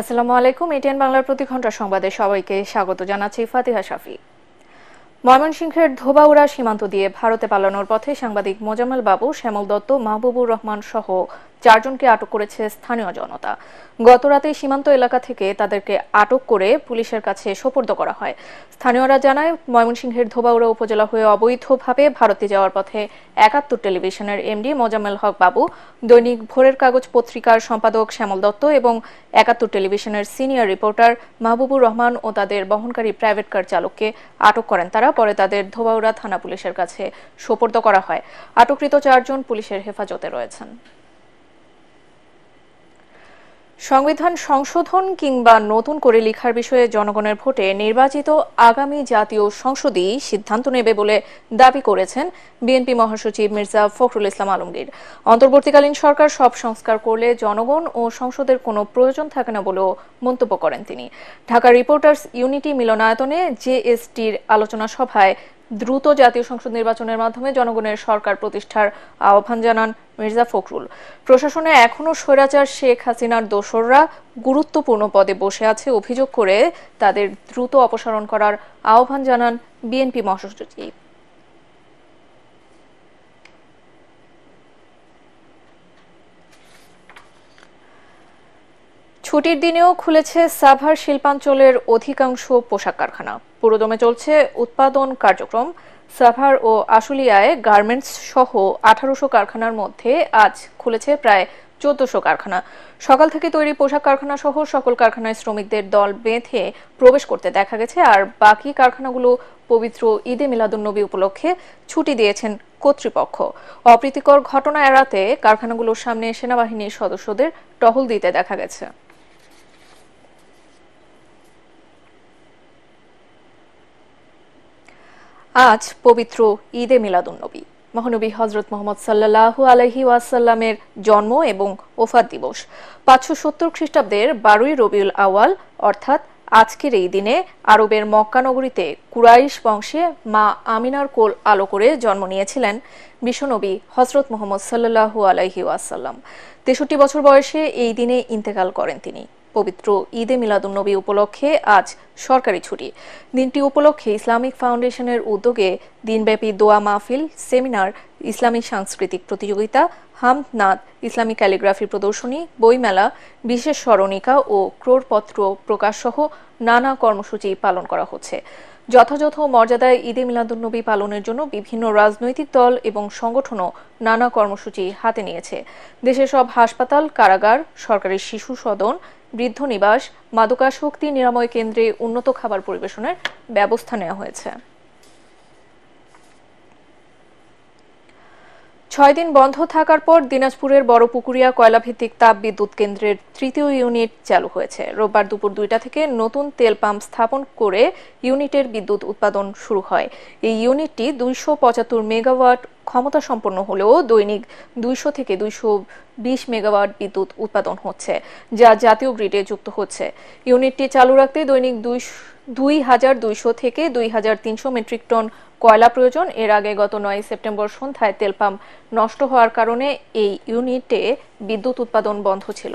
আসসালামু আলাইকুম এটিএন বাংলার প্রতি ঘন্টা সংবাদে সবাইকে স্বাগত জানাচ্ছি ফাতিহা শাফি ময়মনসিংহের ধোবাউড়া সীমান্ত দিয়ে ভারতে পালানোর পথে সাংবাদিক মোজাম্মেল বাবু শ্যামল দত্ত মাহবুবুর রহমান সহ চারজনকে আটক করেছে স্থানীয় জনতা গতরাতে সীমান্ত এলাকা থেকে তাদেরকে আটক করে পুলিশের কাছে সোপর্দ করা হয় স্থানীয়রা জানায় ময়মনসিংহের ধোবাউড়া উপজেলা হয়ে অবৈধভাবে ভারতে যাওয়ার পথে একাত্তর টেলিভিশনের এমডি মোজাম্মেল হক বাবু দৈনিক ভোরের কাগজ পত্রিকার সম্পাদক শ্যামল দত্ত এবং একাত্তর টেলিভিশনের সিনিয়র রিপোর্টার মাহবুবুর রহমান ও তাদের বহনকারী প্রাইভেট কার চালককে আটক করেন তারা পরে তাদের ধোবাউড়া থানা পুলিশের কাছে সোপর্দ করা হয় আটককৃত চারজন পুলিশের হেফাজতে রয়েছেন সংবিধান সংশোধন কিংবা নতুন করে লেখার বিষয়ে জনগণের ভোটে নির্বাচিত আগামী জাতীয় সংসদই সিদ্ধান্ত নেবে বলে দাবি করেছেন বিএনপি মহাসচিব মির্জা ফখরুল ইসলাম আলমগীর অন্তর্বর্তীকালীন সরকার সব সংস্কার করলে জনগণ ও সংসদের কোনো প্রয়োজন থাকে না বলেও মন্তব্য করেন তিনি ঢাকা রিপোর্টার্স ইউনিটি মিলনায়তনে জেএসটির আলোচনা সভায় দ্রুত জাতীয় সংসদ নির্বাচনের মাধ্যমে জনগণের সরকার প্রতিষ্ঠার আহ্বান জানান মির্জা ফখরুল প্রশাসনে এখনও স্বৈরাচার শেখ হাসিনার দোসররা গুরুত্বপূর্ণ পদে বসে আছে অভিযোগ করে তাদের দ্রুত অপসারণ করার আহ্বান জানান বিএনপি মহাসচিব ছুটির দিনেও খুলেছে সাভার শিল্পাঞ্চলের অধিকাংশ পোশাক কারখানা পুরোদমে চলছে উৎপাদন কার্যক্রম সাভার ও আশুলিয়ায় গার্মেন্টস সহ আঠারোশো কারখানার মধ্যে আজ খুলেছে প্রায় চোদ্দশো কারখানা সকাল থেকে তৈরি পোশাক কারখানা সহ সকল কারখানায় শ্রমিকদের দল বেঁধে প্রবেশ করতে দেখা গেছে আর বাকি কারখানাগুলো পবিত্র ঈদে মিলাদুন্নবী উপলক্ষে ছুটি দিয়েছেন কর্তৃপক্ষ অপ্রীতিকর ঘটনা এড়াতে কারখানাগুলোর সামনে সেনাবাহিনীর সদস্যদের টহল দিতে দেখা গেছে আজ পবিত্র ঈদে মিলাদুন্নবী মহানবী হজরত মোহাম্মদ সাল্লাহু আলহি ওয়াসাল্লামের জন্ম এবং ওফাত দিবস পাঁচশো সত্তর খ্রিস্টাব্দের বারোই রবিউল আওয়াল অর্থাৎ আজকের এই দিনে আরবের মক্কানগরীতে কুরাইশ বংশে মা আমিনার কোল আলো করে জন্ম নিয়েছিলেন বিশ্বনবী হজরত মোহাম্মদ সাল্লাহু আলহি ওয়াসাল্লাম তেষট্টি বছর বয়সে এই দিনে ইন্তেকাল করেন তিনি পবিত্র ঈদে মিলাদুন্নবী উপলক্ষে আজ সরকারি ছুটি দিনটি উপলক্ষে ইসলামিক ফাউন্ডেশনের উদ্যোগে দিনব্যাপী দোয়া মাহফিল সেমিনার ইসলামিক সাংস্কৃতিক প্রতিযোগিতা হাম ইসলামিক ইসলামী ক্যালিগ্রাফি প্রদর্শনী বইমেলা বিশেষ স্মরণিকা ও ক্রোড়পত্র প্রকাশ সহ নানা কর্মসূচি পালন করা হচ্ছে যথাযথ মর্যাদায় ঈদে মিলাদুন্নবী পালনের জন্য বিভিন্ন রাজনৈতিক দল এবং সংগঠনও নানা কর্মসূচি হাতে নিয়েছে দেশের সব হাসপাতাল কারাগার সরকারি শিশু সদন বৃদ্ধ নিবাস মাদকাসক্তি নিরাময় কেন্দ্রে উন্নত খাবার পরিবেশনের ব্যবস্থা নেওয়া হয়েছে ছয় দিন বন্ধ থাকার পর দিনাজপুরের বড়পুকুরিয়া কয়লাভিত্তিক তাপ বিদ্যুৎ কেন্দ্রের তৃতীয় ইউনিট চালু হয়েছে রোববার দুপুর দুইটা থেকে নতুন তেল পাম্প স্থাপন করে ইউনিটের বিদ্যুৎ উৎপাদন শুরু হয় এই ইউনিটটি দুইশো পঁচাত্তর মেগাওয়াট ক্ষমতা সম্পন্ন হলেও দৈনিক দুইশো থেকে দুইশো বিশ মেগাওয়াট বিদ্যুৎ উৎপাদন হচ্ছে যা জাতীয় গ্রিডে যুক্ত হচ্ছে ইউনিটটি চালু রাখতে দৈনিক দুই দুই হাজার দুইশো থেকে দুই হাজার তিনশো মেট্রিক টন কয়লা প্রয়োজন এর আগে গত নয় সেপ্টেম্বর সন্ধ্যায় তেল পাম্প নষ্ট হওয়ার কারণে এই ইউনিটে বিদ্যুৎ উৎপাদন বন্ধ ছিল